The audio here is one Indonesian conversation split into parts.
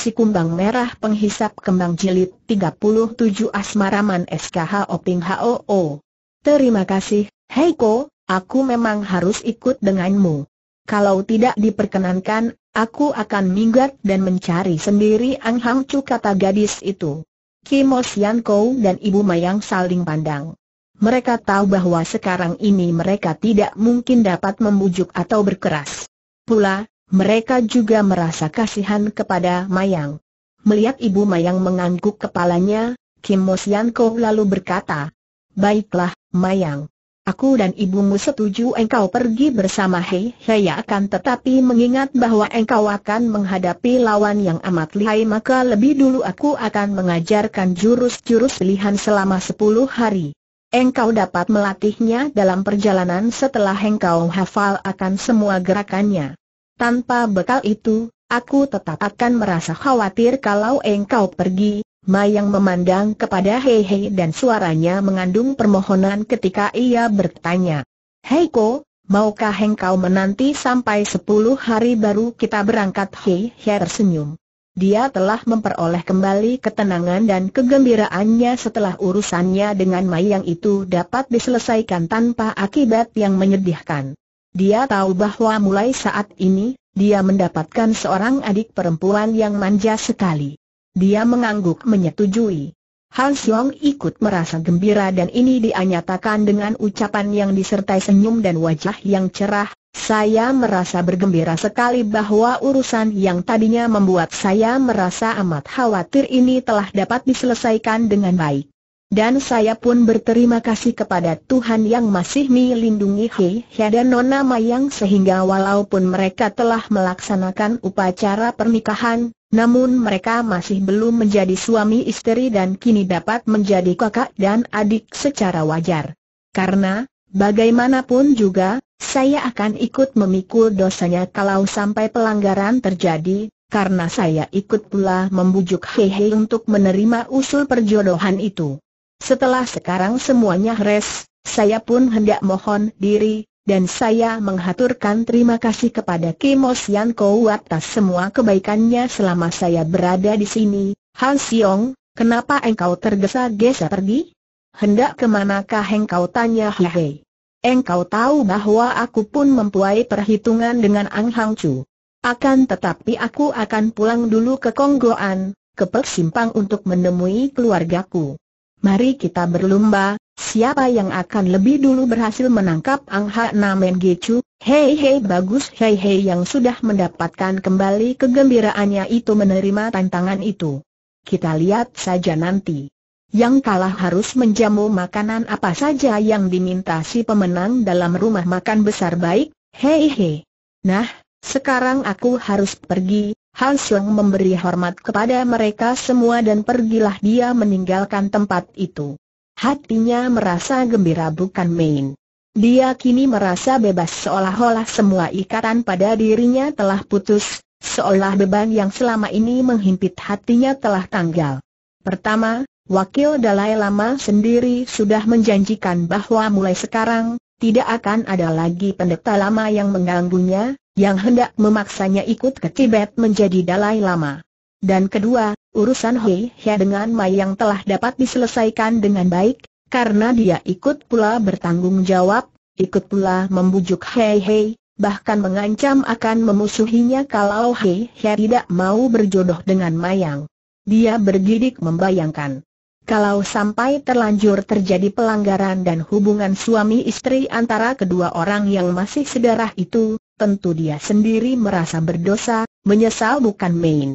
Si Kumbang Merah Penghisap Kembang Jilid 37 Asmaraman SKH Oping HOO. Terima kasih, Heiko, aku memang harus ikut denganmu. Kalau tidak diperkenankan, aku akan minggat dan mencari sendiri Ang Hang Chu kata gadis itu. Kimo Sian Kou dan Ibu Mayang saling pandang. Mereka tahu bahwa sekarang ini mereka tidak mungkin dapat membujuk atau berkeras. Pula, mereka juga merasa kasihan kepada Mayang. Melihat ibu Mayang mengangguk kepalanya, Kim Mosianko lalu berkata, Baiklah, Mayang. Aku dan ibumu setuju engkau pergi bersama Hei Hei akan tetapi mengingat bahwa engkau akan menghadapi lawan yang amat lihai maka lebih dulu aku akan mengajarkan jurus-jurus pilihan selama sepuluh hari. Engkau dapat melatihnya dalam perjalanan setelah engkau hafal akan semua gerakannya. Tanpa bekal itu, aku tetap akan merasa khawatir kalau engkau pergi, Mayang memandang kepada Hei Hei dan suaranya mengandung permohonan ketika ia bertanya. Heiko, maukah engkau menanti sampai sepuluh hari baru kita berangkat Hei Hei tersenyum. Dia telah memperoleh kembali ketenangan dan kegembiraannya setelah urusannya dengan Mayang itu dapat diselesaikan tanpa akibat yang menyedihkan. Dia tahu bahwa mulai saat ini, dia mendapatkan seorang adik perempuan yang manja sekali. Dia mengangguk menyetujui. Han Xiong ikut merasa gembira dan ini dia dengan ucapan yang disertai senyum dan wajah yang cerah, saya merasa bergembira sekali bahwa urusan yang tadinya membuat saya merasa amat khawatir ini telah dapat diselesaikan dengan baik. Dan saya pun berterima kasih kepada Tuhan yang masih melindungi Hei He dan Nona Mayang sehingga walaupun mereka telah melaksanakan upacara pernikahan, namun mereka masih belum menjadi suami istri dan kini dapat menjadi kakak dan adik secara wajar. Karena, bagaimanapun juga, saya akan ikut memikul dosanya kalau sampai pelanggaran terjadi, karena saya ikut pula membujuk Hehe untuk menerima usul perjodohan itu. Setelah sekarang semuanya res, saya pun hendak mohon diri, dan saya menghaturkan terima kasih kepada Kimos Yan Kou atas semua kebaikannya selama saya berada di sini. Han Siong, kenapa engkau tergesa-gesa pergi? Hendak kemanakah engkau tanya Hei? Engkau tahu bahwa aku pun mempunyai perhitungan dengan Ang Hang Chu. Akan tetapi aku akan pulang dulu ke Konggoan, ke Persimpang untuk menemui keluargaku. Mari kita berlumba, siapa yang akan lebih dulu berhasil menangkap Ang Ha Namen Gecu, hei hei bagus hei hei yang sudah mendapatkan kembali kegembiraannya itu menerima tantangan itu. Kita lihat saja nanti. Yang kalah harus menjamu makanan apa saja yang diminta si pemenang dalam rumah makan besar baik, hei hei. Nah, sekarang aku harus pergi, Han memberi hormat kepada mereka semua dan pergilah dia meninggalkan tempat itu. Hatinya merasa gembira bukan main. Dia kini merasa bebas seolah-olah semua ikatan pada dirinya telah putus, seolah beban yang selama ini menghimpit hatinya telah tanggal. Pertama, Wakil Dalai Lama sendiri sudah menjanjikan bahwa mulai sekarang, tidak akan ada lagi pendeta lama yang mengganggunya, yang hendak memaksanya ikut ke Tibet menjadi Dalai Lama. Dan kedua, urusan Hei Hia dengan Mai yang telah dapat diselesaikan dengan baik, karena dia ikut pula bertanggung jawab, ikut pula membujuk Hei Hei, bahkan mengancam akan memusuhinya kalau Hei Hia tidak mau berjodoh dengan Mayang. Dia bergidik membayangkan. Kalau sampai terlanjur terjadi pelanggaran dan hubungan suami istri antara kedua orang yang masih sedarah itu, tentu dia sendiri merasa berdosa, menyesal bukan main.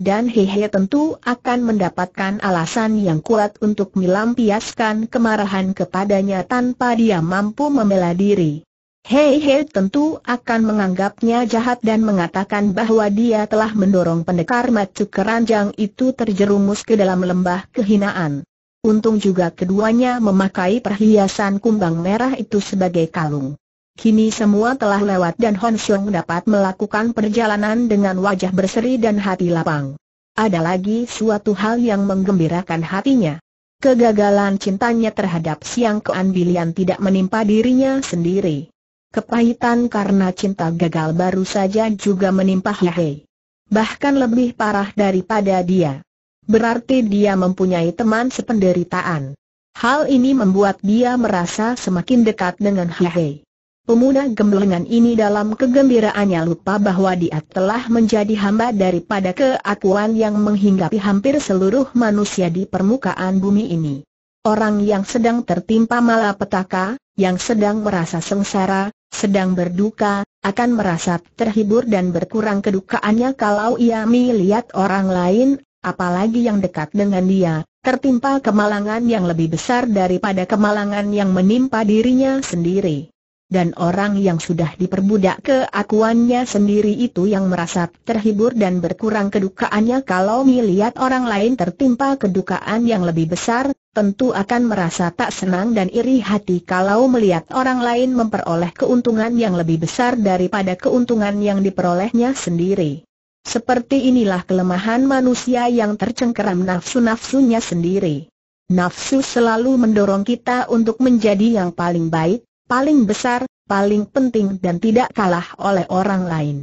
Dan Hehe tentu akan mendapatkan alasan yang kuat untuk melampiaskan kemarahan kepadanya tanpa dia mampu membela diri. Hehe tentu akan menganggapnya jahat dan mengatakan bahwa dia telah mendorong pendekar macu keranjang itu terjerumus ke dalam lembah kehinaan. Untung juga keduanya memakai perhiasan kumbang merah itu sebagai kalung. Kini semua telah lewat dan Hon Xiong dapat melakukan perjalanan dengan wajah berseri dan hati lapang. Ada lagi suatu hal yang menggembirakan hatinya. Kegagalan cintanya terhadap Siang Kean Bilian tidak menimpa dirinya sendiri. Kepahitan karena cinta gagal baru saja juga menimpa Hihei. Bahkan lebih parah daripada dia. Berarti dia mempunyai teman sependeritaan. Hal ini membuat dia merasa semakin dekat dengan Hihei. Pemuda gemblengan ini dalam kegembiraannya lupa bahwa dia telah menjadi hamba daripada keakuan yang menghinggapi hampir seluruh manusia di permukaan bumi ini. Orang yang sedang tertimpa malapetaka, yang sedang merasa sengsara, sedang berduka, akan merasa terhibur dan berkurang kedukaannya kalau ia melihat orang lain, apalagi yang dekat dengan dia, tertimpa kemalangan yang lebih besar daripada kemalangan yang menimpa dirinya sendiri dan orang yang sudah diperbudak keakuannya sendiri itu yang merasa terhibur dan berkurang kedukaannya kalau melihat orang lain tertimpa kedukaan yang lebih besar, tentu akan merasa tak senang dan iri hati kalau melihat orang lain memperoleh keuntungan yang lebih besar daripada keuntungan yang diperolehnya sendiri. Seperti inilah kelemahan manusia yang tercengkeram nafsu-nafsunya sendiri. Nafsu selalu mendorong kita untuk menjadi yang paling baik, paling besar, paling penting dan tidak kalah oleh orang lain.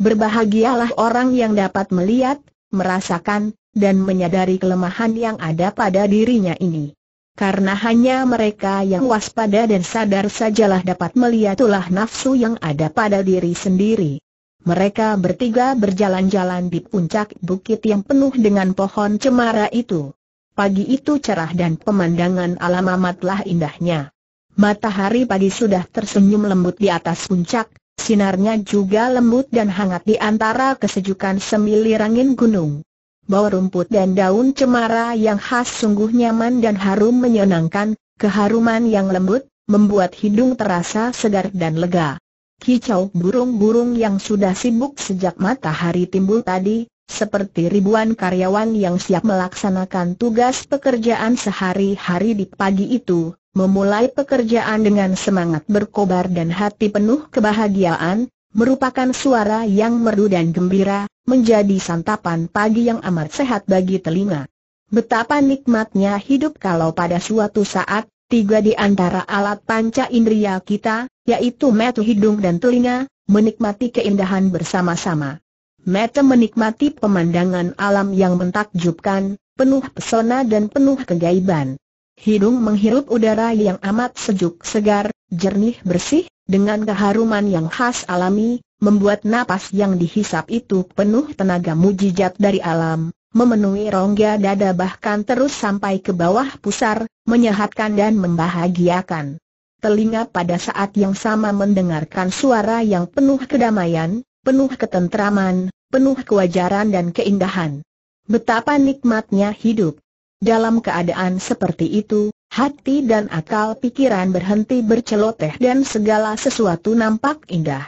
Berbahagialah orang yang dapat melihat, merasakan, dan menyadari kelemahan yang ada pada dirinya ini. Karena hanya mereka yang waspada dan sadar sajalah dapat melihat ulah nafsu yang ada pada diri sendiri. Mereka bertiga berjalan-jalan di puncak bukit yang penuh dengan pohon cemara itu. Pagi itu cerah dan pemandangan alam amatlah indahnya. Matahari pagi sudah tersenyum lembut di atas puncak, sinarnya juga lembut dan hangat di antara kesejukan semilir angin gunung. Bau rumput dan daun cemara yang khas sungguh nyaman dan harum menyenangkan, keharuman yang lembut, membuat hidung terasa segar dan lega. Kicau burung-burung yang sudah sibuk sejak matahari timbul tadi, seperti ribuan karyawan yang siap melaksanakan tugas pekerjaan sehari-hari di pagi itu, Memulai pekerjaan dengan semangat berkobar dan hati penuh kebahagiaan, merupakan suara yang merdu dan gembira, menjadi santapan pagi yang amat sehat bagi telinga. Betapa nikmatnya hidup kalau pada suatu saat, tiga di antara alat panca indera kita, yaitu mata hidung dan telinga, menikmati keindahan bersama-sama. Mata menikmati pemandangan alam yang mentakjubkan, penuh pesona dan penuh kegaiban. Hidung menghirup udara yang amat sejuk segar, jernih bersih, dengan keharuman yang khas alami, membuat napas yang dihisap itu penuh tenaga mujizat dari alam, memenuhi rongga dada bahkan terus sampai ke bawah pusar, menyehatkan dan membahagiakan. Telinga pada saat yang sama mendengarkan suara yang penuh kedamaian, penuh ketentraman, penuh kewajaran dan keindahan. Betapa nikmatnya hidup. Dalam keadaan seperti itu, hati dan akal pikiran berhenti berceloteh dan segala sesuatu nampak indah.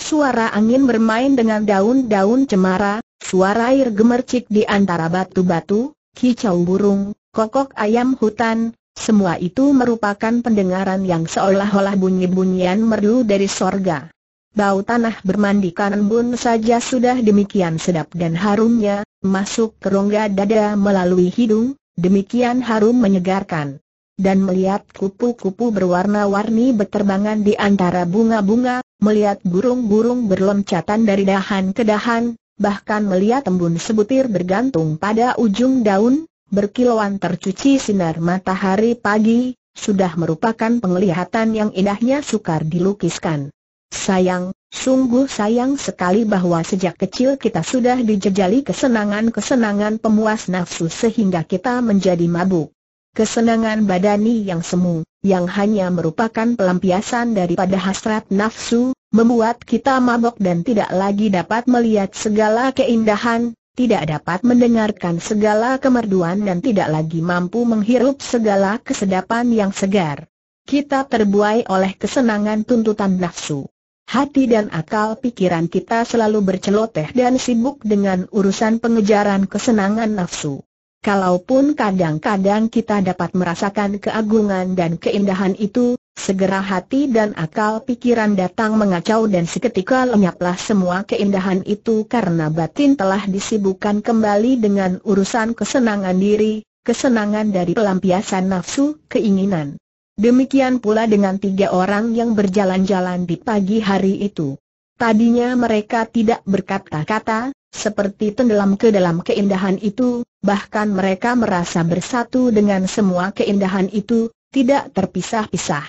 Suara angin bermain dengan daun-daun cemara, suara air gemercik di antara batu-batu, kicau burung, kokok ayam hutan, semua itu merupakan pendengaran yang seolah-olah bunyi-bunyian merdu dari sorga. Bau tanah bermandikan embun saja sudah demikian sedap dan harumnya, masuk ke rongga dada melalui hidung, Demikian harum menyegarkan. Dan melihat kupu-kupu berwarna-warni berterbangan di antara bunga-bunga, melihat burung-burung berloncatan dari dahan ke dahan, bahkan melihat embun sebutir bergantung pada ujung daun, berkilauan tercuci sinar matahari pagi, sudah merupakan penglihatan yang indahnya sukar dilukiskan. Sayang, Sungguh sayang sekali bahwa sejak kecil kita sudah dijejali kesenangan-kesenangan pemuas nafsu sehingga kita menjadi mabuk. Kesenangan badani yang semu, yang hanya merupakan pelampiasan daripada hasrat nafsu, membuat kita mabok dan tidak lagi dapat melihat segala keindahan, tidak dapat mendengarkan segala kemerduan dan tidak lagi mampu menghirup segala kesedapan yang segar. Kita terbuai oleh kesenangan tuntutan nafsu. Hati dan akal pikiran kita selalu berceloteh dan sibuk dengan urusan pengejaran kesenangan nafsu. Kalaupun kadang-kadang kita dapat merasakan keagungan dan keindahan itu, segera hati dan akal pikiran datang mengacau dan seketika lenyaplah semua keindahan itu karena batin telah disibukkan kembali dengan urusan kesenangan diri, kesenangan dari pelampiasan nafsu, keinginan. Demikian pula dengan tiga orang yang berjalan-jalan di pagi hari itu. Tadinya mereka tidak berkata-kata, seperti tenggelam ke dalam keindahan itu, bahkan mereka merasa bersatu dengan semua keindahan itu, tidak terpisah-pisah.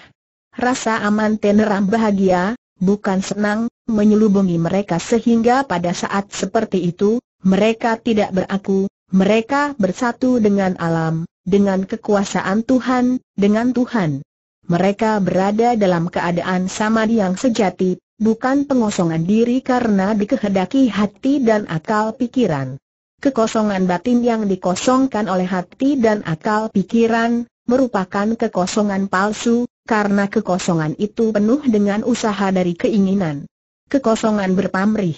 Rasa aman teneram bahagia, bukan senang, menyelubungi mereka sehingga pada saat seperti itu, mereka tidak beraku, mereka bersatu dengan alam, dengan kekuasaan Tuhan, dengan Tuhan. Mereka berada dalam keadaan sama yang sejati, bukan pengosongan diri karena dikehendaki hati dan akal pikiran. Kekosongan batin yang dikosongkan oleh hati dan akal pikiran, merupakan kekosongan palsu, karena kekosongan itu penuh dengan usaha dari keinginan. Kekosongan berpamrih.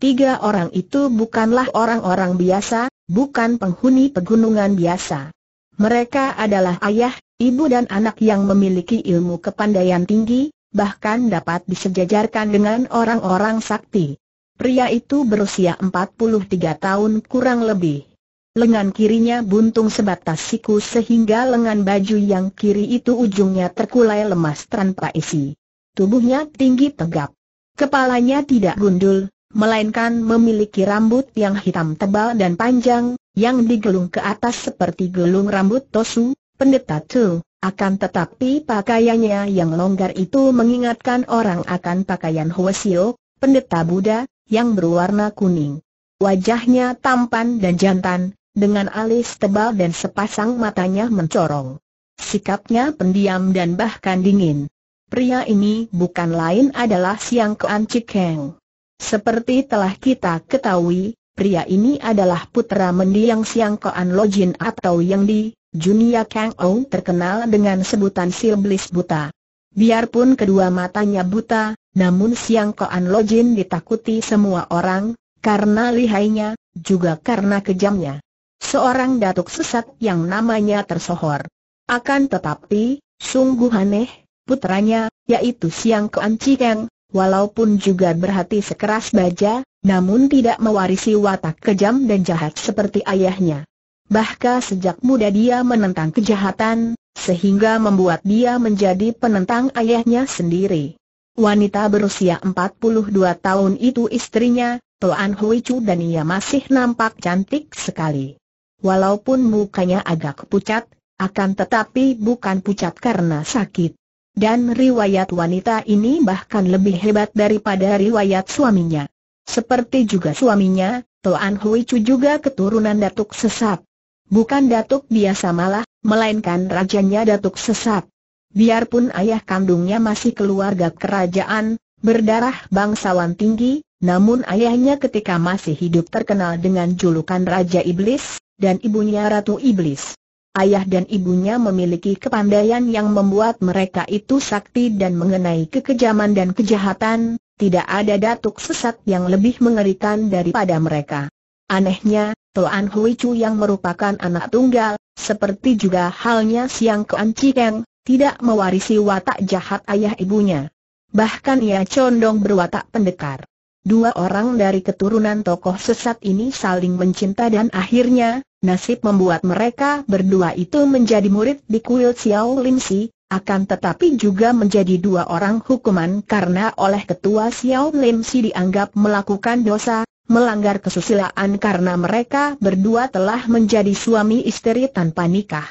Tiga orang itu bukanlah orang-orang biasa, bukan penghuni pegunungan biasa. Mereka adalah ayah, ibu dan anak yang memiliki ilmu kepandaian tinggi, bahkan dapat disejajarkan dengan orang-orang sakti. Pria itu berusia 43 tahun kurang lebih. Lengan kirinya buntung sebatas siku sehingga lengan baju yang kiri itu ujungnya terkulai lemas tanpa isi. Tubuhnya tinggi tegap. Kepalanya tidak gundul, melainkan memiliki rambut yang hitam tebal dan panjang, yang digelung ke atas seperti gelung rambut Tosu, pendeta Tu. Akan tetapi pakaiannya yang longgar itu mengingatkan orang akan pakaian Hwasio, pendeta Buddha, yang berwarna kuning. Wajahnya tampan dan jantan, dengan alis tebal dan sepasang matanya mencorong. Sikapnya pendiam dan bahkan dingin. Pria ini bukan lain adalah Siang Kean Cikeng. Seperti telah kita ketahui, pria ini adalah putra mendiang Siang Koan Lojin atau Yang Di, Junia Kang Ou terkenal dengan sebutan Silblis Buta. Biarpun kedua matanya buta, namun Siang Koan Lojin ditakuti semua orang, karena lihainya, juga karena kejamnya. Seorang datuk sesat yang namanya tersohor. Akan tetapi, sungguh aneh, putranya, yaitu Siang Koan Cikeng, walaupun juga berhati sekeras baja, namun tidak mewarisi watak kejam dan jahat seperti ayahnya. Bahkan sejak muda dia menentang kejahatan, sehingga membuat dia menjadi penentang ayahnya sendiri. Wanita berusia 42 tahun itu istrinya, Tuan Hui Chu dan ia masih nampak cantik sekali. Walaupun mukanya agak pucat, akan tetapi bukan pucat karena sakit. Dan riwayat wanita ini bahkan lebih hebat daripada riwayat suaminya. Seperti juga suaminya, Toan Hui Chu juga keturunan datuk sesat. Bukan datuk biasa malah, melainkan rajanya datuk sesat. Biarpun ayah kandungnya masih keluarga kerajaan, berdarah bangsawan tinggi, namun ayahnya ketika masih hidup terkenal dengan julukan Raja Iblis, dan ibunya Ratu Iblis. Ayah dan ibunya memiliki kepandaian yang membuat mereka itu sakti dan mengenai kekejaman dan kejahatan, tidak ada datuk sesat yang lebih mengerikan daripada mereka. Anehnya, Tuan Hui Chu yang merupakan anak tunggal, seperti juga halnya Siang Kuan Cikeng, tidak mewarisi watak jahat ayah ibunya. Bahkan ia condong berwatak pendekar. Dua orang dari keturunan tokoh sesat ini saling mencinta dan akhirnya, nasib membuat mereka berdua itu menjadi murid di kuil Xiao Lim Si, akan tetapi juga menjadi dua orang hukuman karena oleh ketua Xiao Lim Si dianggap melakukan dosa, melanggar kesusilaan karena mereka berdua telah menjadi suami istri tanpa nikah.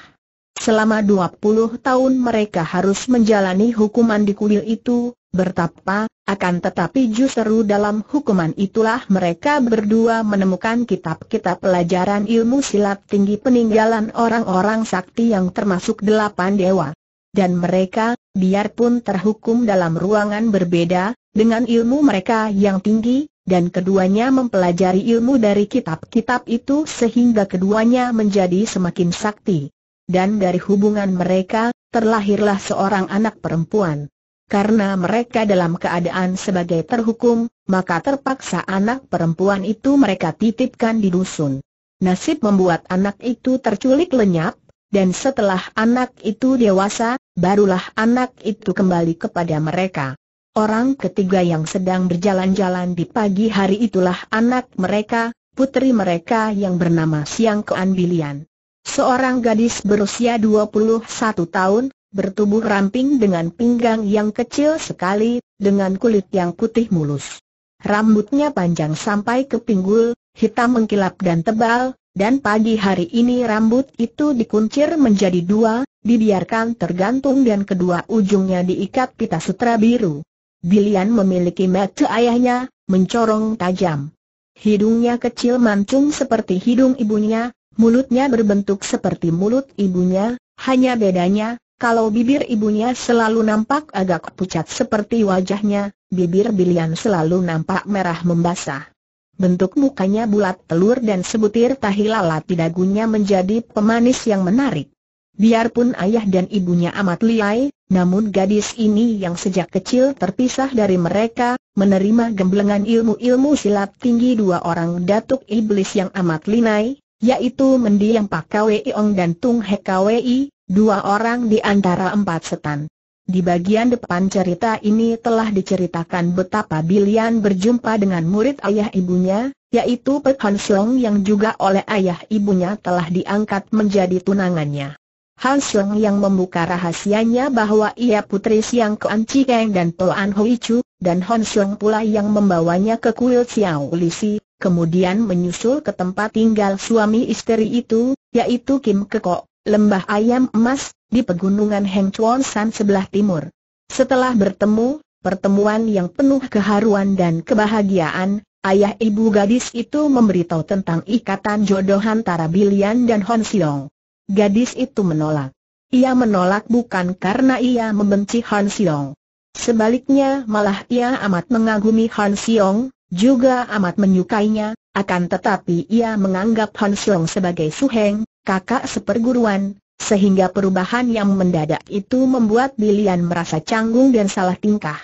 Selama 20 tahun mereka harus menjalani hukuman di kuil itu, bertapa, akan tetapi justru dalam hukuman itulah mereka berdua menemukan kitab-kitab pelajaran ilmu silat tinggi peninggalan orang-orang sakti yang termasuk delapan dewa dan mereka, biarpun terhukum dalam ruangan berbeda, dengan ilmu mereka yang tinggi, dan keduanya mempelajari ilmu dari kitab-kitab itu sehingga keduanya menjadi semakin sakti. Dan dari hubungan mereka, terlahirlah seorang anak perempuan. Karena mereka dalam keadaan sebagai terhukum, maka terpaksa anak perempuan itu mereka titipkan di dusun. Nasib membuat anak itu terculik lenyap, dan setelah anak itu dewasa, barulah anak itu kembali kepada mereka. Orang ketiga yang sedang berjalan-jalan di pagi hari itulah anak mereka, putri mereka yang bernama Siang Kean Bilian. Seorang gadis berusia 21 tahun, bertubuh ramping dengan pinggang yang kecil sekali, dengan kulit yang putih mulus. Rambutnya panjang sampai ke pinggul, hitam mengkilap dan tebal, dan pagi hari ini rambut itu dikuncir menjadi dua, dibiarkan tergantung dan kedua ujungnya diikat pita sutra biru. Bilian memiliki mata ayahnya, mencorong tajam. Hidungnya kecil mancung seperti hidung ibunya, mulutnya berbentuk seperti mulut ibunya, hanya bedanya, kalau bibir ibunya selalu nampak agak pucat seperti wajahnya, bibir Bilian selalu nampak merah membasah. Bentuk mukanya bulat telur dan sebutir tahi lalat tidak dagunya menjadi pemanis yang menarik. Biarpun ayah dan ibunya amat liai, namun gadis ini yang sejak kecil terpisah dari mereka, menerima gemblengan ilmu-ilmu silat tinggi dua orang datuk iblis yang amat linai, yaitu Mendiang Pak Kwei Ong dan Tung He Kwei, dua orang di antara empat setan. Di bagian depan cerita ini telah diceritakan betapa Bilian berjumpa dengan murid ayah ibunya, yaitu Pek Han Xiong yang juga oleh ayah ibunya telah diangkat menjadi tunangannya. Han Xiong yang membuka rahasianya bahwa ia putri Siang Kuan Cikeng dan Toan Hui Chu, dan Han Xiong pula yang membawanya ke kuil Xiao Lisi, kemudian menyusul ke tempat tinggal suami istri itu, yaitu Kim Kekok Lembah Ayam Emas, di pegunungan Heng Chuan San sebelah timur. Setelah bertemu, pertemuan yang penuh keharuan dan kebahagiaan, ayah ibu gadis itu memberitahu tentang ikatan jodoh antara Bilian dan Hon Siong. Gadis itu menolak. Ia menolak bukan karena ia membenci Han Siong. Sebaliknya malah ia amat mengagumi Han Siong, juga amat menyukainya, akan tetapi ia menganggap Han Siong sebagai suheng, kakak seperguruan, sehingga perubahan yang mendadak itu membuat Bilian merasa canggung dan salah tingkah.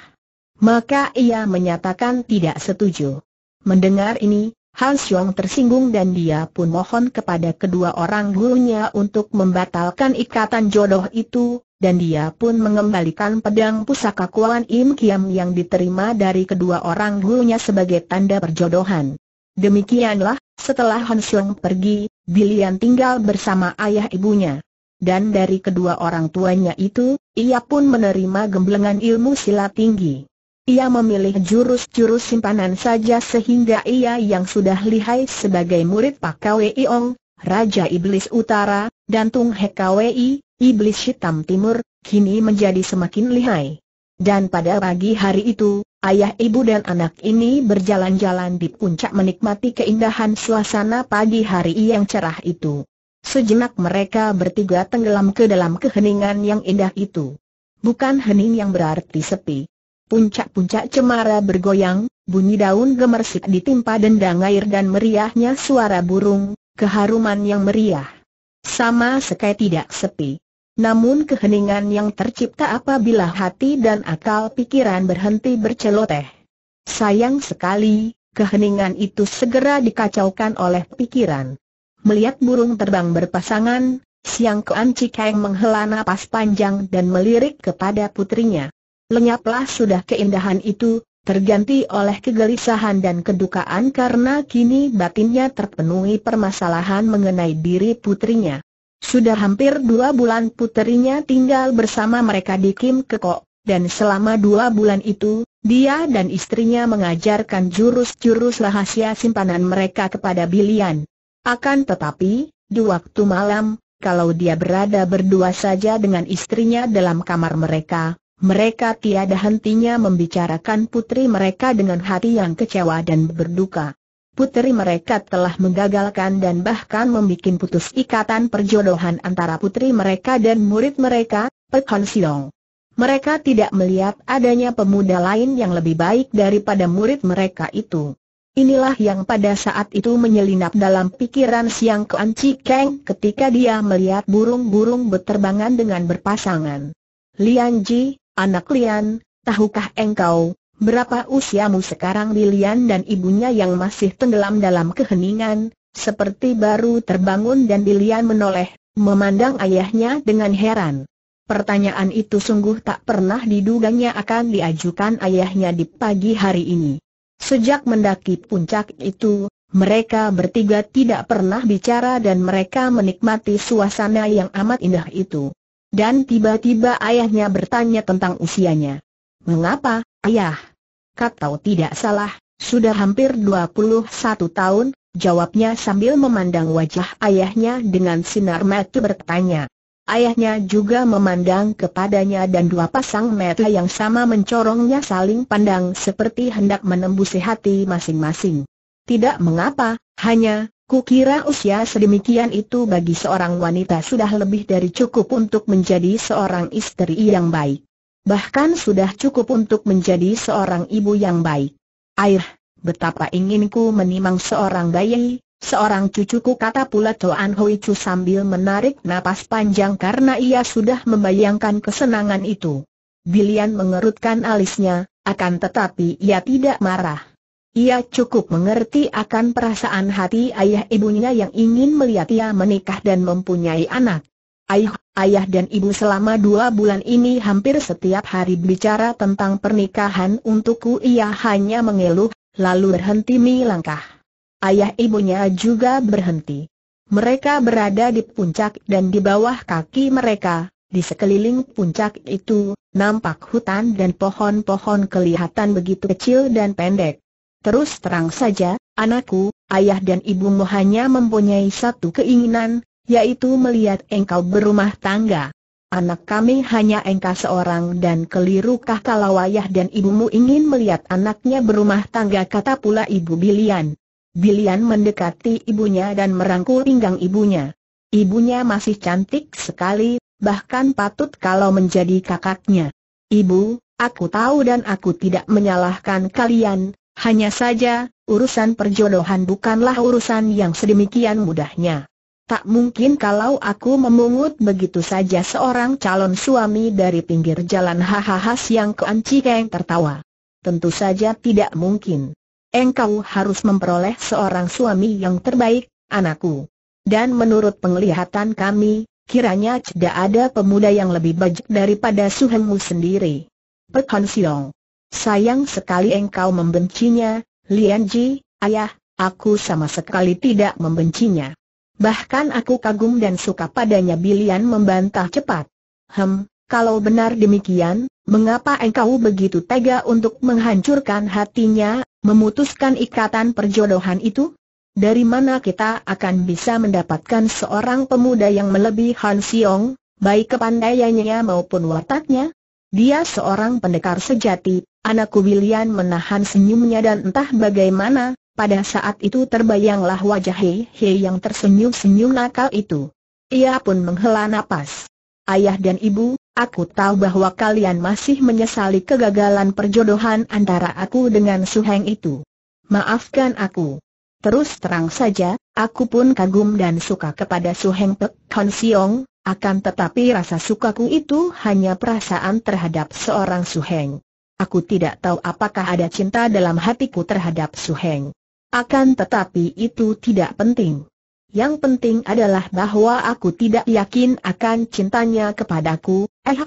Maka ia menyatakan tidak setuju. Mendengar ini, Han Xiong tersinggung dan dia pun mohon kepada kedua orang gurunya untuk membatalkan ikatan jodoh itu, dan dia pun mengembalikan pedang pusaka Kuan Im Kiam yang diterima dari kedua orang gurunya sebagai tanda perjodohan. Demikianlah, setelah Han Xiong pergi, Bilian tinggal bersama ayah ibunya. Dan dari kedua orang tuanya itu, ia pun menerima gemblengan ilmu silat tinggi. Ia memilih jurus-jurus simpanan saja sehingga ia yang sudah lihai sebagai murid Pak Kwei Ong, Raja Iblis Utara, dan Tung He Kwei, Iblis Hitam Timur, kini menjadi semakin lihai. Dan pada pagi hari itu, Ayah ibu dan anak ini berjalan-jalan di puncak menikmati keindahan suasana pagi hari yang cerah itu. Sejenak mereka bertiga tenggelam ke dalam keheningan yang indah itu. Bukan hening yang berarti sepi. Puncak-puncak cemara bergoyang, bunyi daun gemersik ditimpa dendang air dan meriahnya suara burung, keharuman yang meriah. Sama sekali tidak sepi. Namun keheningan yang tercipta apabila hati dan akal pikiran berhenti berceloteh. Sayang sekali, keheningan itu segera dikacaukan oleh pikiran. Melihat burung terbang berpasangan, Siang Kean Cikeng menghela napas panjang dan melirik kepada putrinya. Lenyaplah sudah keindahan itu, terganti oleh kegelisahan dan kedukaan karena kini batinnya terpenuhi permasalahan mengenai diri putrinya. Sudah hampir dua bulan puterinya tinggal bersama mereka di Kim Kekok, dan selama dua bulan itu, dia dan istrinya mengajarkan jurus-jurus rahasia simpanan mereka kepada Bilian. Akan tetapi, di waktu malam, kalau dia berada berdua saja dengan istrinya dalam kamar mereka, mereka tiada hentinya membicarakan putri mereka dengan hati yang kecewa dan berduka puteri mereka telah menggagalkan dan bahkan membuat putus ikatan perjodohan antara putri mereka dan murid mereka, Hon Siong. Mereka tidak melihat adanya pemuda lain yang lebih baik daripada murid mereka itu. Inilah yang pada saat itu menyelinap dalam pikiran Siang Kuan Kang ketika dia melihat burung-burung berterbangan dengan berpasangan. Lian Ji, anak Lian, tahukah engkau, Berapa usiamu sekarang Lilian dan ibunya yang masih tenggelam dalam keheningan, seperti baru terbangun dan Lilian menoleh, memandang ayahnya dengan heran. Pertanyaan itu sungguh tak pernah diduganya akan diajukan ayahnya di pagi hari ini. Sejak mendaki puncak itu, mereka bertiga tidak pernah bicara dan mereka menikmati suasana yang amat indah itu. Dan tiba-tiba ayahnya bertanya tentang usianya. Mengapa, ayah? Katau tidak salah, sudah hampir 21 tahun, jawabnya sambil memandang wajah ayahnya dengan sinar mata bertanya. Ayahnya juga memandang kepadanya dan dua pasang mata yang sama mencorongnya saling pandang seperti hendak menembusi hati masing-masing. Tidak mengapa, hanya, kukira usia sedemikian itu bagi seorang wanita sudah lebih dari cukup untuk menjadi seorang istri yang baik. Bahkan sudah cukup untuk menjadi seorang ibu yang baik. Air, betapa inginku menimang seorang bayi, Seorang cucuku kata pula Tuan Hoi Chu sambil menarik napas panjang karena ia sudah membayangkan kesenangan itu. Bilian mengerutkan alisnya, akan tetapi ia tidak marah. Ia cukup mengerti akan perasaan hati ayah ibunya yang ingin melihat ia menikah dan mempunyai anak. Ayah, ayah dan ibu selama dua bulan ini hampir setiap hari bicara tentang pernikahan untukku ia hanya mengeluh, lalu berhenti melangkah. Ayah ibunya juga berhenti. Mereka berada di puncak dan di bawah kaki mereka, di sekeliling puncak itu, nampak hutan dan pohon-pohon kelihatan begitu kecil dan pendek. Terus terang saja, anakku, ayah dan ibumu hanya mempunyai satu keinginan, yaitu melihat engkau berumah tangga. Anak kami hanya engkau seorang dan kelirukah kalau ayah dan ibumu ingin melihat anaknya berumah tangga kata pula ibu Bilian. Bilian mendekati ibunya dan merangkul pinggang ibunya. Ibunya masih cantik sekali, bahkan patut kalau menjadi kakaknya. Ibu, aku tahu dan aku tidak menyalahkan kalian, hanya saja, urusan perjodohan bukanlah urusan yang sedemikian mudahnya. Tak mungkin kalau aku memungut begitu saja seorang calon suami dari pinggir jalan hahaha yang Kuan yang tertawa. Tentu saja tidak mungkin. Engkau harus memperoleh seorang suami yang terbaik, anakku. Dan menurut penglihatan kami, kiranya tidak ada pemuda yang lebih bajak daripada suhengmu sendiri. Pekhan Siong. Sayang sekali engkau membencinya, Lian Ji, ayah, aku sama sekali tidak membencinya. Bahkan aku kagum dan suka padanya Bilian membantah cepat. Hem, kalau benar demikian, mengapa engkau begitu tega untuk menghancurkan hatinya, memutuskan ikatan perjodohan itu? Dari mana kita akan bisa mendapatkan seorang pemuda yang melebihi Han Siong, baik kepandaiannya maupun wataknya? Dia seorang pendekar sejati, anakku William menahan senyumnya dan entah bagaimana, pada saat itu terbayanglah wajah Hei Hei yang tersenyum-senyum nakal itu. Ia pun menghela nafas. Ayah dan ibu, aku tahu bahwa kalian masih menyesali kegagalan perjodohan antara aku dengan Suheng itu. Maafkan aku. Terus terang saja, aku pun kagum dan suka kepada Suheng Pek Kan Siong, akan tetapi rasa sukaku itu hanya perasaan terhadap seorang Su Heng. Aku tidak tahu apakah ada cinta dalam hatiku terhadap Su Heng. Akan tetapi itu tidak penting. Yang penting adalah bahwa aku tidak yakin akan cintanya kepadaku, eh.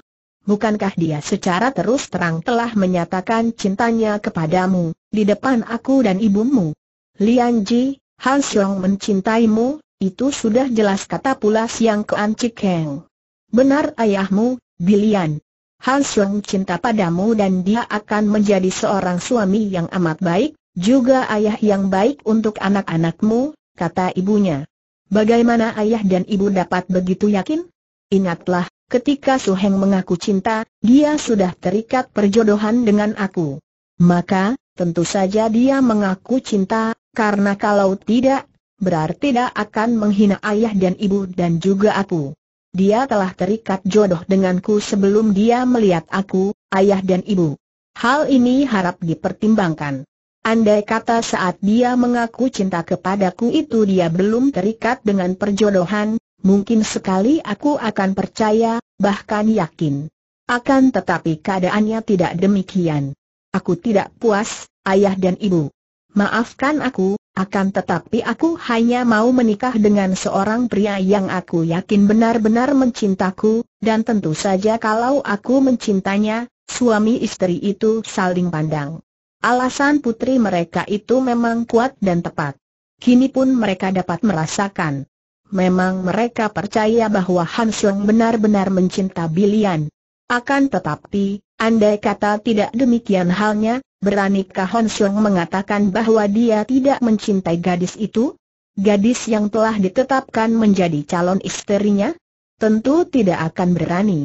Bukankah dia secara terus terang telah menyatakan cintanya kepadamu, di depan aku dan ibumu? Lian Ji, Han Xiong mencintaimu, itu sudah jelas kata pula Siang Kean Cik Heng. Benar ayahmu, Bilian. Han Xiong cinta padamu dan dia akan menjadi seorang suami yang amat baik, juga ayah yang baik untuk anak-anakmu, kata ibunya. Bagaimana ayah dan ibu dapat begitu yakin? Ingatlah, ketika Suheng mengaku cinta, dia sudah terikat perjodohan dengan aku. Maka, tentu saja dia mengaku cinta, karena kalau tidak, berarti tidak akan menghina ayah dan ibu dan juga aku. Dia telah terikat jodoh denganku sebelum dia melihat aku, ayah dan ibu. Hal ini harap dipertimbangkan. Andai kata saat dia mengaku cinta kepadaku itu dia belum terikat dengan perjodohan, mungkin sekali aku akan percaya, bahkan yakin. Akan tetapi keadaannya tidak demikian. Aku tidak puas, ayah dan ibu. Maafkan aku, akan tetapi aku hanya mau menikah dengan seorang pria yang aku yakin benar-benar mencintaku, dan tentu saja kalau aku mencintanya, suami istri itu saling pandang. Alasan putri mereka itu memang kuat dan tepat. Kini pun mereka dapat merasakan. Memang mereka percaya bahwa Han benar-benar mencinta Bilian. Akan tetapi, andai kata tidak demikian halnya, beranikah Han mengatakan bahwa dia tidak mencintai gadis itu? Gadis yang telah ditetapkan menjadi calon istrinya? Tentu tidak akan berani.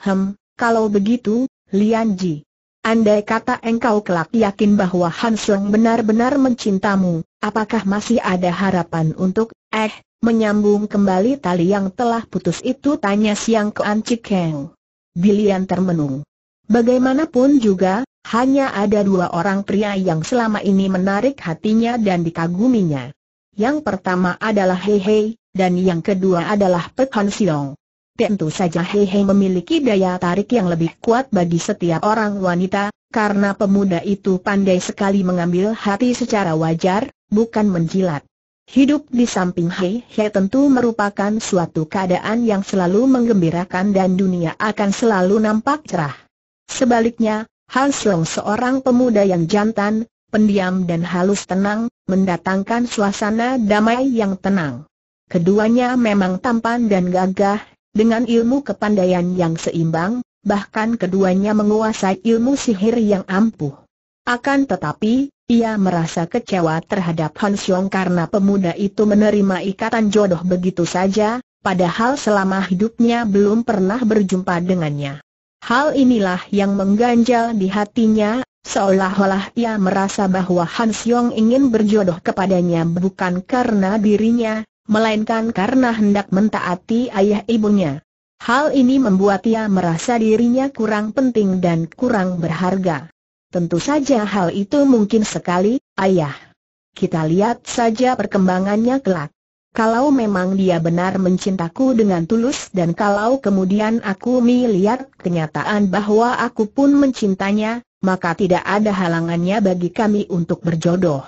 Hem, kalau begitu, Lian Ji. Andai kata engkau kelak yakin bahwa Hansung benar-benar mencintamu, apakah masih ada harapan untuk, eh, menyambung kembali tali yang telah putus itu tanya siang ke Ancikeng. Bilian termenung. Bagaimanapun juga, hanya ada dua orang pria yang selama ini menarik hatinya dan dikaguminya. Yang pertama adalah Hei Hei, dan yang kedua adalah Pek Han Tentu saja Hehe memiliki daya tarik yang lebih kuat bagi setiap orang wanita, karena pemuda itu pandai sekali mengambil hati secara wajar, bukan menjilat. Hidup di samping Hei tentu merupakan suatu keadaan yang selalu menggembirakan dan dunia akan selalu nampak cerah. Sebaliknya, Han Song seorang pemuda yang jantan, pendiam dan halus tenang, mendatangkan suasana damai yang tenang. Keduanya memang tampan dan gagah, dengan ilmu kepandaian yang seimbang, bahkan keduanya menguasai ilmu sihir yang ampuh. Akan tetapi, ia merasa kecewa terhadap Han Xiong karena pemuda itu menerima ikatan jodoh begitu saja, padahal selama hidupnya belum pernah berjumpa dengannya. Hal inilah yang mengganjal di hatinya, seolah-olah ia merasa bahwa Han Xiong ingin berjodoh kepadanya bukan karena dirinya, melainkan karena hendak mentaati ayah ibunya. Hal ini membuat ia merasa dirinya kurang penting dan kurang berharga. Tentu saja hal itu mungkin sekali, ayah. Kita lihat saja perkembangannya kelak. Kalau memang dia benar mencintaku dengan tulus dan kalau kemudian aku melihat kenyataan bahwa aku pun mencintanya, maka tidak ada halangannya bagi kami untuk berjodoh.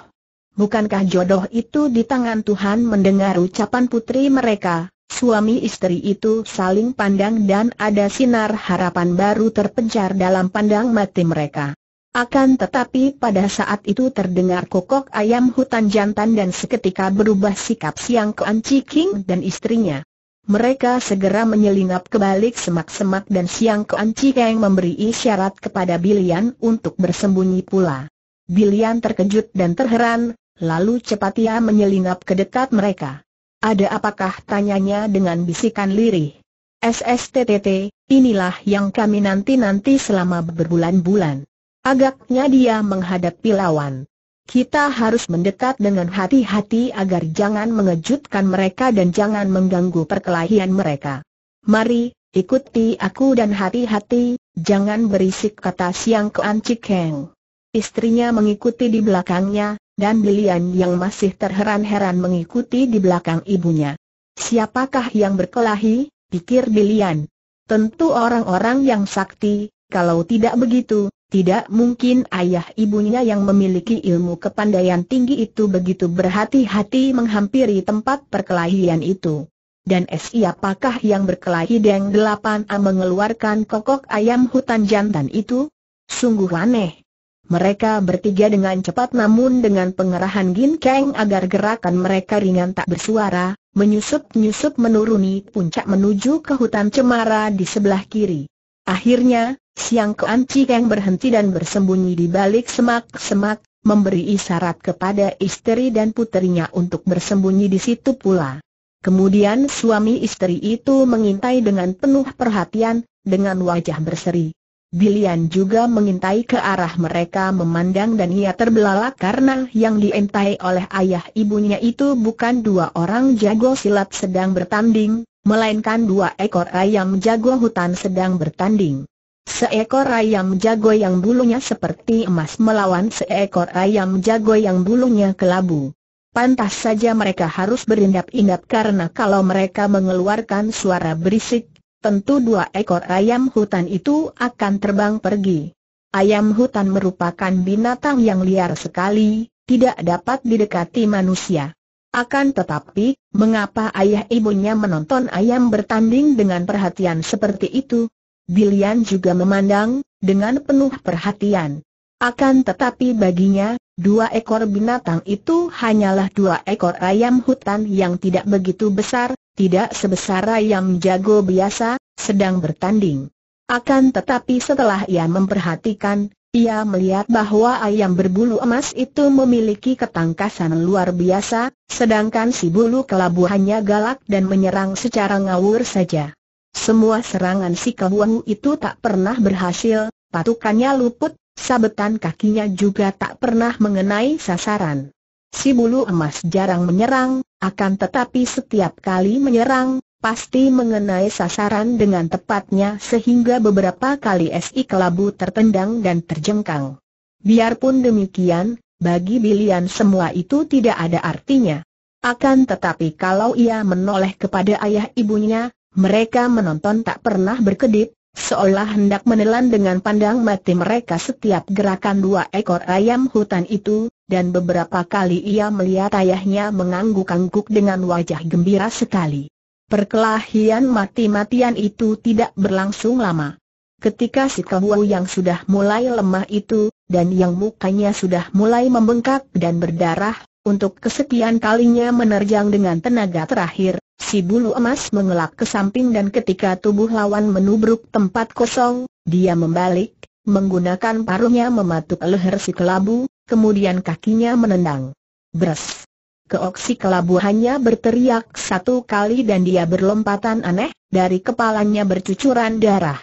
Bukankah jodoh itu di tangan Tuhan mendengar ucapan putri mereka, suami istri itu saling pandang dan ada sinar harapan baru terpencar dalam pandang mati mereka. Akan tetapi pada saat itu terdengar kokok ayam hutan jantan dan seketika berubah sikap siang Koan Ciking dan istrinya. Mereka segera menyelinap ke balik semak-semak dan siang Koan Ciking memberi isyarat kepada Bilian untuk bersembunyi pula. Bilian terkejut dan terheran, Lalu cepat ia menyelinap ke dekat mereka. Ada apakah tanyanya dengan bisikan lirih? SSTTT, inilah yang kami nanti-nanti selama berbulan-bulan. Agaknya dia menghadapi lawan. Kita harus mendekat dengan hati-hati agar jangan mengejutkan mereka dan jangan mengganggu perkelahian mereka. Mari, ikuti aku dan hati-hati, jangan berisik kata Siang keancik Heng. Istrinya mengikuti di belakangnya, dan Bilian yang masih terheran-heran mengikuti di belakang ibunya. Siapakah yang berkelahi, pikir Bilian. Tentu orang-orang yang sakti, kalau tidak begitu, tidak mungkin ayah ibunya yang memiliki ilmu kepandaian tinggi itu begitu berhati-hati menghampiri tempat perkelahian itu. Dan siapakah yang berkelahi Deng Delapan A mengeluarkan kokok ayam hutan jantan itu? Sungguh aneh. Mereka bertiga dengan cepat namun dengan pengerahan Gin Kang agar gerakan mereka ringan tak bersuara, menyusup-nyusup menuruni puncak menuju ke hutan cemara di sebelah kiri. Akhirnya, Siang Chi Kang berhenti dan bersembunyi di balik semak-semak, memberi isyarat kepada istri dan puterinya untuk bersembunyi di situ pula. Kemudian suami istri itu mengintai dengan penuh perhatian, dengan wajah berseri. Bilian juga mengintai ke arah mereka memandang dan ia terbelalak karena yang diintai oleh ayah ibunya itu bukan dua orang jago silat sedang bertanding, melainkan dua ekor ayam jago hutan sedang bertanding. Seekor ayam jago yang bulunya seperti emas melawan seekor ayam jago yang bulunya kelabu. Pantas saja mereka harus berindap-indap karena kalau mereka mengeluarkan suara berisik, tentu dua ekor ayam hutan itu akan terbang pergi. Ayam hutan merupakan binatang yang liar sekali, tidak dapat didekati manusia. Akan tetapi, mengapa ayah ibunya menonton ayam bertanding dengan perhatian seperti itu? Bilian juga memandang, dengan penuh perhatian. Akan tetapi baginya, dua ekor binatang itu hanyalah dua ekor ayam hutan yang tidak begitu besar, tidak sebesar ayam jago biasa, sedang bertanding. Akan tetapi setelah ia memperhatikan, ia melihat bahwa ayam berbulu emas itu memiliki ketangkasan luar biasa, sedangkan si bulu kelabu hanya galak dan menyerang secara ngawur saja. Semua serangan si kelabu itu tak pernah berhasil, patukannya luput, sabetan kakinya juga tak pernah mengenai sasaran. Si bulu emas jarang menyerang, akan tetapi setiap kali menyerang, pasti mengenai sasaran dengan tepatnya sehingga beberapa kali SI kelabu tertendang dan terjengkang. Biarpun demikian, bagi Bilian semua itu tidak ada artinya. Akan tetapi kalau ia menoleh kepada ayah ibunya, mereka menonton tak pernah berkedip, seolah hendak menelan dengan pandang mati mereka setiap gerakan dua ekor ayam hutan itu, dan beberapa kali ia melihat ayahnya mengangguk-angguk dengan wajah gembira sekali. Perkelahian mati-matian itu tidak berlangsung lama. Ketika si Kewu yang sudah mulai lemah itu, dan yang mukanya sudah mulai membengkak dan berdarah, untuk kesekian kalinya menerjang dengan tenaga terakhir, si bulu emas mengelak ke samping dan ketika tubuh lawan menubruk tempat kosong, dia membalik, menggunakan paruhnya mematuk leher si kelabu, kemudian kakinya menendang. Bres! Keoksi kelabuhannya berteriak satu kali dan dia berlompatan aneh, dari kepalanya bercucuran darah.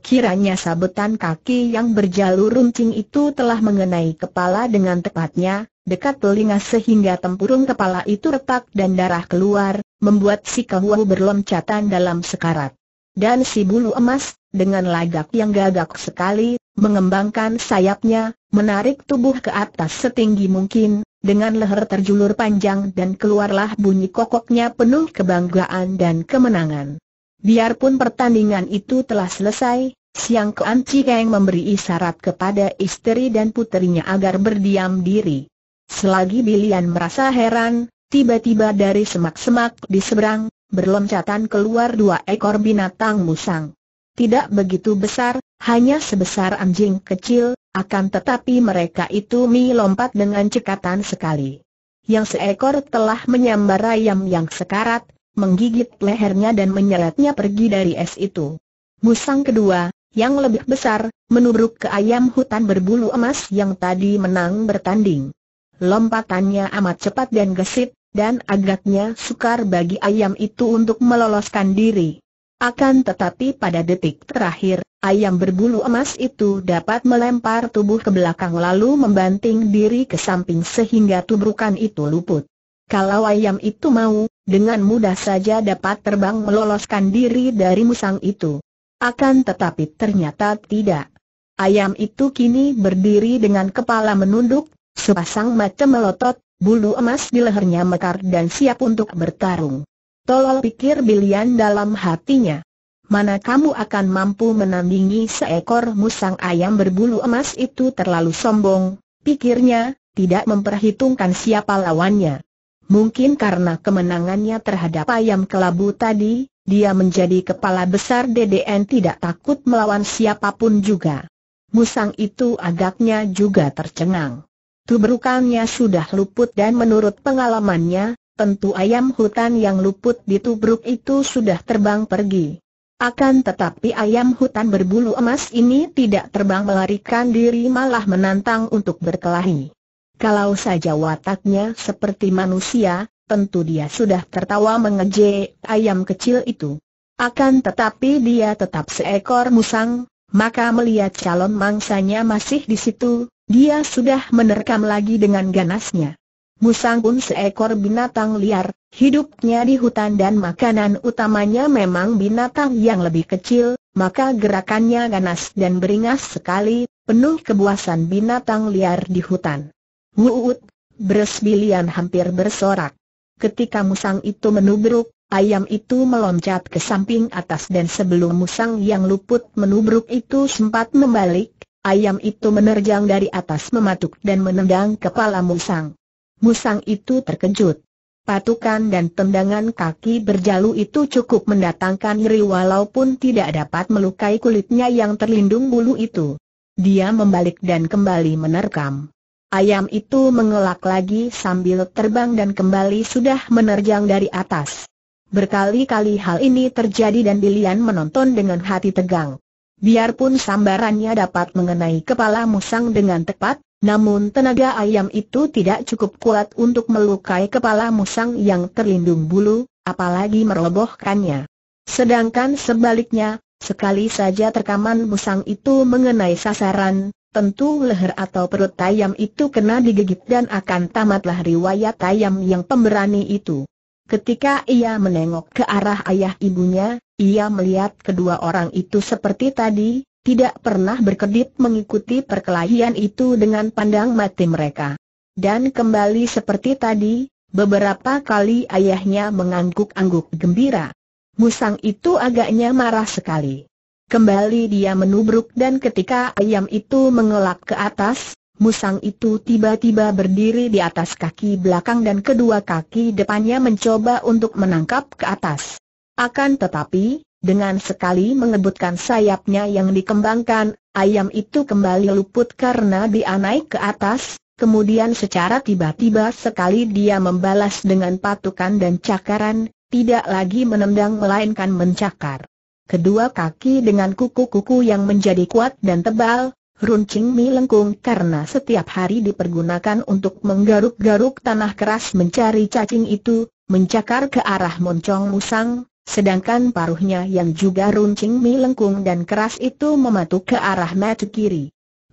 Kiranya sabetan kaki yang berjalur runcing itu telah mengenai kepala dengan tepatnya, dekat telinga sehingga tempurung kepala itu retak dan darah keluar, membuat si kehuahu berlompatan dalam sekarat. Dan si bulu emas, dengan lagak yang gagak sekali, mengembangkan sayapnya, menarik tubuh ke atas setinggi mungkin, dengan leher terjulur panjang dan keluarlah bunyi kokoknya penuh kebanggaan dan kemenangan. Biarpun pertandingan itu telah selesai, Siang Kuan Cikeng memberi isyarat kepada istri dan puterinya agar berdiam diri. Selagi Bilian merasa heran, tiba-tiba dari semak-semak di seberang, berloncatan keluar dua ekor binatang musang tidak begitu besar, hanya sebesar anjing kecil, akan tetapi mereka itu melompat dengan cekatan sekali. Yang seekor telah menyambar ayam yang sekarat, menggigit lehernya dan menyeretnya pergi dari es itu. Musang kedua, yang lebih besar, menubruk ke ayam hutan berbulu emas yang tadi menang bertanding. Lompatannya amat cepat dan gesit, dan agaknya sukar bagi ayam itu untuk meloloskan diri. Akan tetapi pada detik terakhir, ayam berbulu emas itu dapat melempar tubuh ke belakang lalu membanting diri ke samping sehingga tubrukan itu luput. Kalau ayam itu mau, dengan mudah saja dapat terbang meloloskan diri dari musang itu. Akan tetapi ternyata tidak. Ayam itu kini berdiri dengan kepala menunduk, sepasang mata melotot, bulu emas di lehernya mekar dan siap untuk bertarung. Tolol pikir Bilian dalam hatinya. Mana kamu akan mampu menandingi seekor musang ayam berbulu emas itu terlalu sombong, pikirnya, tidak memperhitungkan siapa lawannya. Mungkin karena kemenangannya terhadap ayam kelabu tadi, dia menjadi kepala besar DDN tidak takut melawan siapapun juga. Musang itu agaknya juga tercengang. Tubrukannya sudah luput dan menurut pengalamannya, tentu ayam hutan yang luput di tubruk itu sudah terbang pergi. Akan tetapi ayam hutan berbulu emas ini tidak terbang melarikan diri malah menantang untuk berkelahi. Kalau saja wataknya seperti manusia, tentu dia sudah tertawa mengejek ayam kecil itu. Akan tetapi dia tetap seekor musang, maka melihat calon mangsanya masih di situ, dia sudah menerkam lagi dengan ganasnya. Musang pun seekor binatang liar, hidupnya di hutan dan makanan utamanya memang binatang yang lebih kecil, maka gerakannya ganas dan beringas sekali, penuh kebuasan binatang liar di hutan. Wuut, bersbilian hampir bersorak. Ketika musang itu menubruk, ayam itu meloncat ke samping atas dan sebelum musang yang luput menubruk itu sempat membalik, ayam itu menerjang dari atas mematuk dan menendang kepala musang. Musang itu terkejut. Patukan dan tendangan kaki berjalu itu cukup mendatangkan nyeri walaupun tidak dapat melukai kulitnya yang terlindung bulu itu. Dia membalik dan kembali menerkam. Ayam itu mengelak lagi sambil terbang dan kembali sudah menerjang dari atas. Berkali-kali hal ini terjadi dan Dilian menonton dengan hati tegang. Biarpun sambarannya dapat mengenai kepala musang dengan tepat, namun tenaga ayam itu tidak cukup kuat untuk melukai kepala musang yang terlindung bulu, apalagi merobohkannya. Sedangkan sebaliknya, sekali saja terkaman musang itu mengenai sasaran, tentu leher atau perut ayam itu kena digigit dan akan tamatlah riwayat ayam yang pemberani itu. Ketika ia menengok ke arah ayah ibunya, ia melihat kedua orang itu seperti tadi, tidak pernah berkedip mengikuti perkelahian itu dengan pandang mati mereka. Dan kembali seperti tadi, beberapa kali ayahnya mengangguk-angguk gembira. Musang itu agaknya marah sekali. Kembali dia menubruk dan ketika ayam itu mengelak ke atas, musang itu tiba-tiba berdiri di atas kaki belakang dan kedua kaki depannya mencoba untuk menangkap ke atas. Akan tetapi, dengan sekali mengebutkan sayapnya yang dikembangkan, ayam itu kembali luput karena dia naik ke atas, kemudian secara tiba-tiba sekali dia membalas dengan patukan dan cakaran, tidak lagi menendang melainkan mencakar. Kedua kaki dengan kuku-kuku yang menjadi kuat dan tebal, runcing mi lengkung karena setiap hari dipergunakan untuk menggaruk-garuk tanah keras mencari cacing itu, mencakar ke arah moncong musang, sedangkan paruhnya yang juga runcing melengkung dan keras itu mematuk ke arah mata kiri.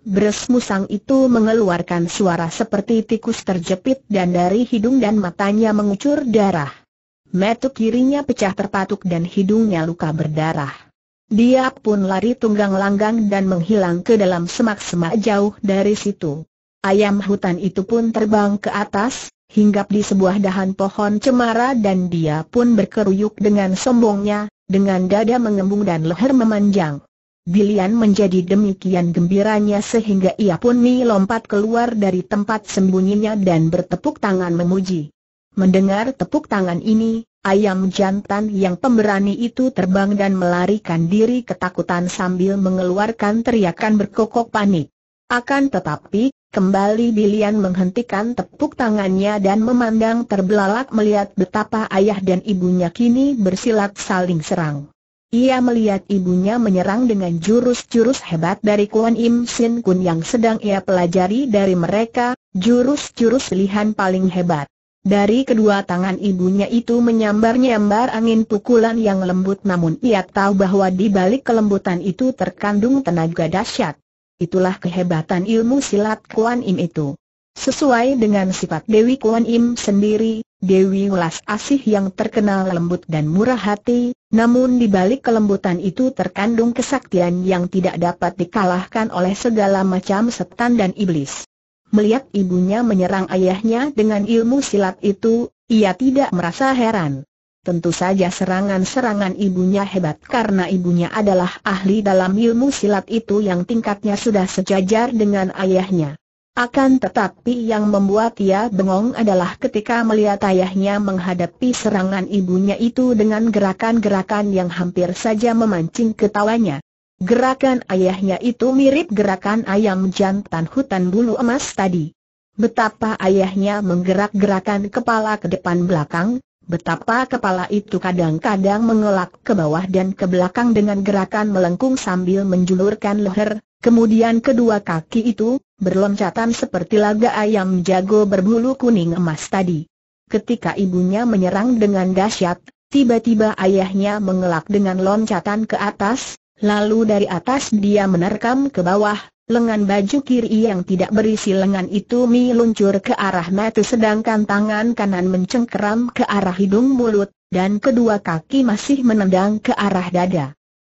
Bres musang itu mengeluarkan suara seperti tikus terjepit dan dari hidung dan matanya mengucur darah. Mata kirinya pecah terpatuk dan hidungnya luka berdarah. Dia pun lari tunggang langgang dan menghilang ke dalam semak-semak jauh dari situ. Ayam hutan itu pun terbang ke atas, hinggap di sebuah dahan pohon cemara dan dia pun berkeruyuk dengan sombongnya, dengan dada mengembung dan leher memanjang. Bilian menjadi demikian gembiranya sehingga ia pun ni lompat keluar dari tempat sembunyinya dan bertepuk tangan memuji. Mendengar tepuk tangan ini, ayam jantan yang pemberani itu terbang dan melarikan diri ketakutan sambil mengeluarkan teriakan berkokok panik. Akan tetapi, Kembali Bilian menghentikan tepuk tangannya dan memandang terbelalak melihat betapa ayah dan ibunya kini bersilat saling serang. Ia melihat ibunya menyerang dengan jurus-jurus hebat dari Kuan Im Sin Kun yang sedang ia pelajari dari mereka, jurus-jurus lihan paling hebat. Dari kedua tangan ibunya itu menyambar-nyambar angin pukulan yang lembut namun ia tahu bahwa di balik kelembutan itu terkandung tenaga dahsyat. Itulah kehebatan ilmu silat Kuan Im itu. Sesuai dengan sifat Dewi Kuan Im sendiri, Dewi Ulas Asih yang terkenal lembut dan murah hati, namun di balik kelembutan itu terkandung kesaktian yang tidak dapat dikalahkan oleh segala macam setan dan iblis. Melihat ibunya menyerang ayahnya dengan ilmu silat itu, ia tidak merasa heran. Tentu saja serangan-serangan ibunya hebat karena ibunya adalah ahli dalam ilmu silat itu yang tingkatnya sudah sejajar dengan ayahnya. Akan tetapi yang membuat ia bengong adalah ketika melihat ayahnya menghadapi serangan ibunya itu dengan gerakan-gerakan yang hampir saja memancing ketawanya. Gerakan ayahnya itu mirip gerakan ayam jantan hutan bulu emas tadi. Betapa ayahnya menggerak-gerakan kepala ke depan belakang, Betapa kepala itu kadang-kadang mengelak ke bawah dan ke belakang dengan gerakan melengkung sambil menjulurkan leher, kemudian kedua kaki itu, berloncatan seperti laga ayam jago berbulu kuning emas tadi. Ketika ibunya menyerang dengan dahsyat, tiba-tiba ayahnya mengelak dengan loncatan ke atas, lalu dari atas dia menerkam ke bawah, Lengan baju kiri yang tidak berisi lengan itu meluncur ke arah mata sedangkan tangan kanan mencengkeram ke arah hidung mulut, dan kedua kaki masih menendang ke arah dada.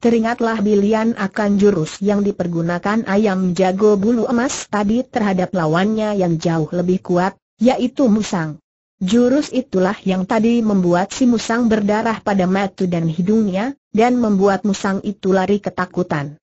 Teringatlah bilian akan jurus yang dipergunakan ayam jago bulu emas tadi terhadap lawannya yang jauh lebih kuat, yaitu Musang. Jurus itulah yang tadi membuat si Musang berdarah pada mata dan hidungnya, dan membuat Musang itu lari ketakutan.